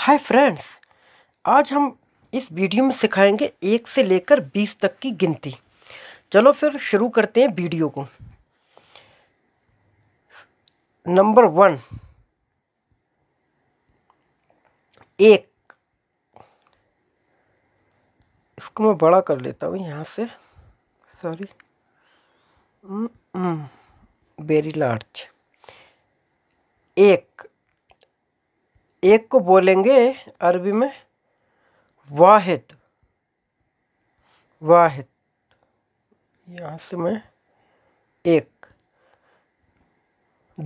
Hi friends आज हम इस वीडियो में सिखाएंगे एक से लेकर बीस तक की गिनती चलो फिर शुरू करते हैं वीडियो को नंबर वन एक इसको मैं बड़ा कर लेता हूँ यहाँ से सॉरी वेरी लार्ज एक एक को बोलेंगे अरबी में वाहिद वाहिद यहाँ से मैं एक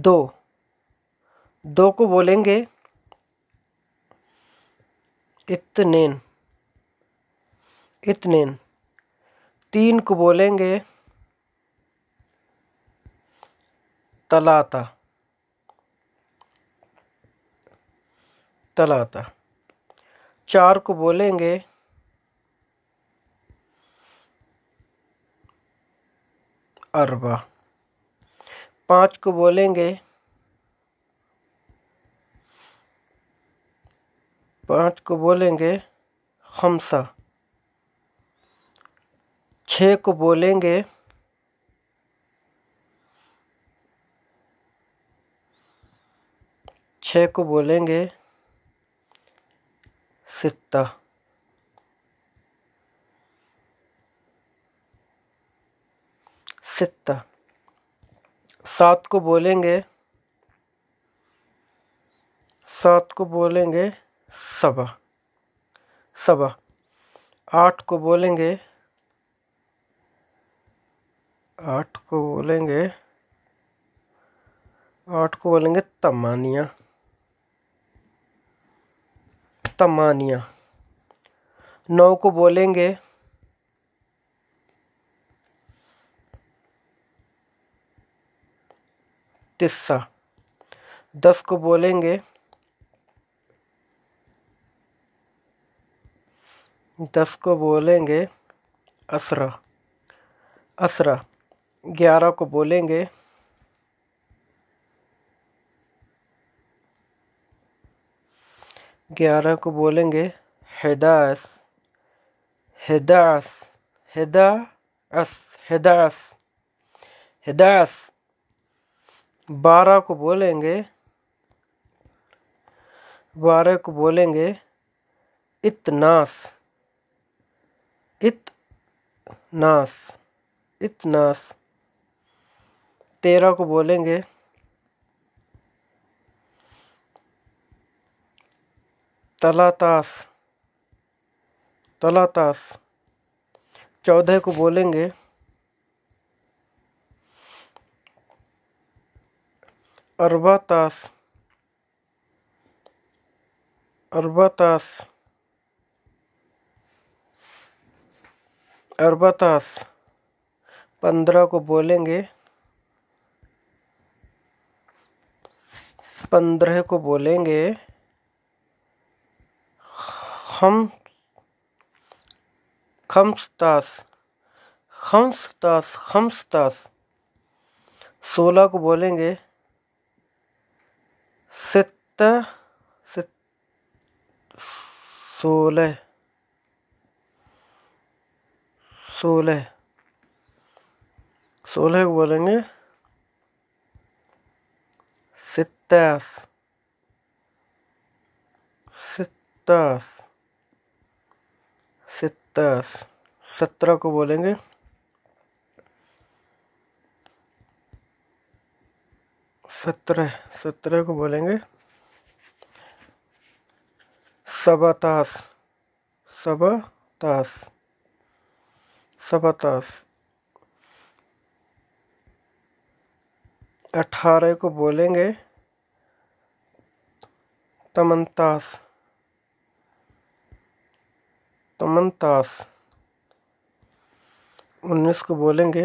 दो दो को बोलेंगे इतनेन इतनेन तीन को बोलेंगे तलाता तलाता चार को बोलेंगे अरबा पाँच को बोलेंगे पाँच को बोलेंगे हमसा छ को बोलेंगे छ को बोलेंगे ستة सित्ता सात को बोलेंगे सात को बोलेंगे सबा सबा आठ को बोलेंगे आठ को बोलेंगे आठ को बोलेंगे तमानिया वर्तमानिया नौ को बोलेंगे तिस्सा दस को बोलेंगे दस को बोलेंगे असरा असरा ग्यारह को बोलेंगे ग्यारह को बोलेंगे हिदास हिदास हिदास हिदास हिदास बारह को बोलेंगे बारह को बोलेंगे इतनास इतनास इतनास तेरह को बोलेंगे तलातास तलातास चौदह को बोलेंगे अरबातास अरबातास अरबातास पंद्रह को बोलेंगे पंद्रह को बोलेंगे खम खम्सतास खम्सतास खम्सतास सोलह को बोलेंगे सित सोलह सोलह सोलह को बोलेंगे सितास सितास दस सत्रह को बोलेंगे सत्रह सत्रह को बोलेंगे सबातास सबातास सबातास अठारह को बोलेंगे तमनतास तमन ताश उन्नीस को बोलेंगे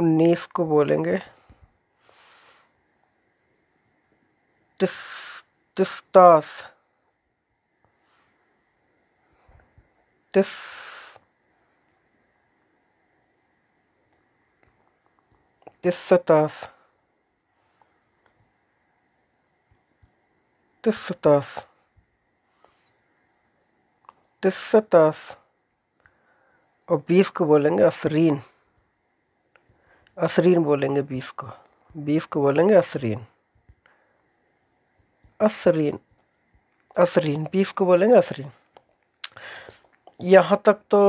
उन्नीस को बोलेंगे तिस तिस तिस तिस तिस This satas. और बीस को बोलेंगे असरीन असरीन बोलेंगे बीस को बीस को बोलेंगे असरीन असरीन असरीन बीस को बोलेंगे असरीन यहाँ तक तो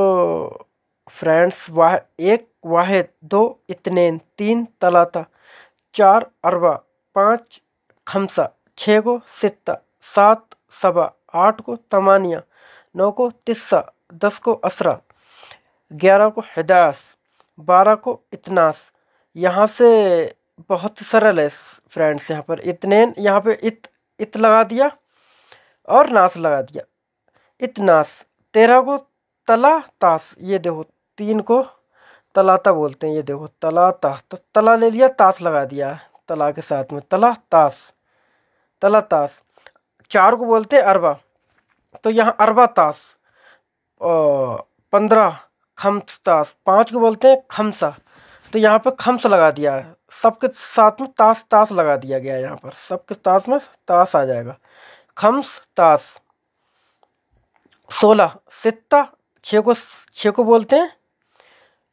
फ्रेंड्स वाह एक वाहिद दो इतने तीन तलाता चार अरबा पाँच खमसा छः को सित्ता सात सबा आठ को तमानिया नौ को तिस्सा दस को असरा ग्यारह को हदास बारह को इतनास यहाँ से बहुत सरल है फ्रेंड्स यहाँ पर इतने यहाँ पे इत इत लगा दिया और नास लगा दिया इतनास तेरह को तला तास ये देखो तीन को तलाता बोलते हैं ये देखो तला ता तो तला ले लिया तास लगा दिया तला के साथ में तला तास तला ताश चार को बोलते हैं अरबा तो यहाँ अरबा ताश पंद्रह खम्स ताश पाँच को बोलते हैं खमसा तो यहाँ पर खम्स लगा दिया है सबके साथ में ताश ताश लगा दिया गया है यहाँ पर सबके ताश में ताश आ जाएगा खम्स ताश सोलह सित्ता छः को छः को बोलते हैं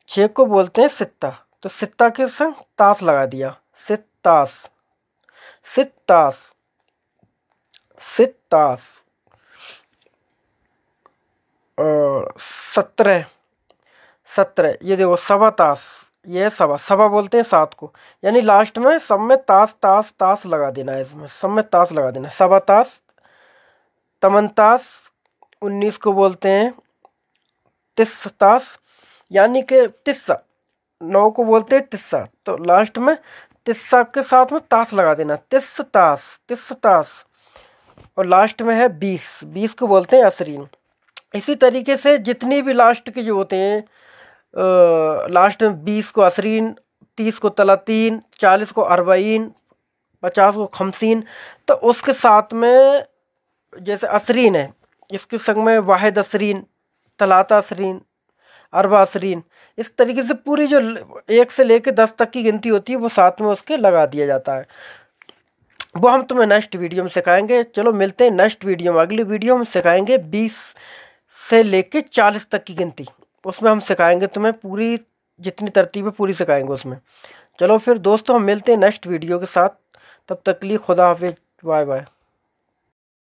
छः को बोलते हैं सित्ता तो सित्ता के संग ताश लगा दिया सित्तास सित्तास सित्तास सत्रह सत्रह ये देखो सवा तास ये सवा सवा बोलते हैं सात को यानी लास्ट में सब में तास तास तास लगा देना है इसमें सब में तास लगा देना है सवा तास तमन तास उन्नीस को बोलते हैं तिस तास यानी कि तिस्सा नौ को बोलते हैं तिस्सा तो लास्ट में तिस्सा के साथ में तास लगा देना तिस तास तिस तास और लास्ट में है बीस बीस को बोलते हैं असरीन इसी तरीके से जितनी भी लास्ट के जो होते हैं आ, लास्ट में बीस को असरीन तीस को तलातीन चालीस को अरबईन पचास को खमसिन तो उसके साथ में जैसे असरीन है इसके संग में वाहिद असरीन तलाता असरीन अरबा असरीन इस तरीके से पूरी जो एक से लेकर दस तक की गिनती होती है वो साथ में उसके लगा दिया जाता है वो हम तुम्हें नेक्स्ट वीडियो में सिखाएंगे चलो मिलते हैं नेक्स्ट वीडियो में अगली वीडियो में सिखाएंगे बीस से लेके चालीस तक की गिनती उसमें हम सिखाएंगे तुम्हें पूरी जितनी तरतीब है पूरी सिखाएंगे उसमें चलो फिर दोस्तों हम मिलते हैं नेक्स्ट वीडियो के साथ तब तक लिए खुदा हाफिज बाय बाय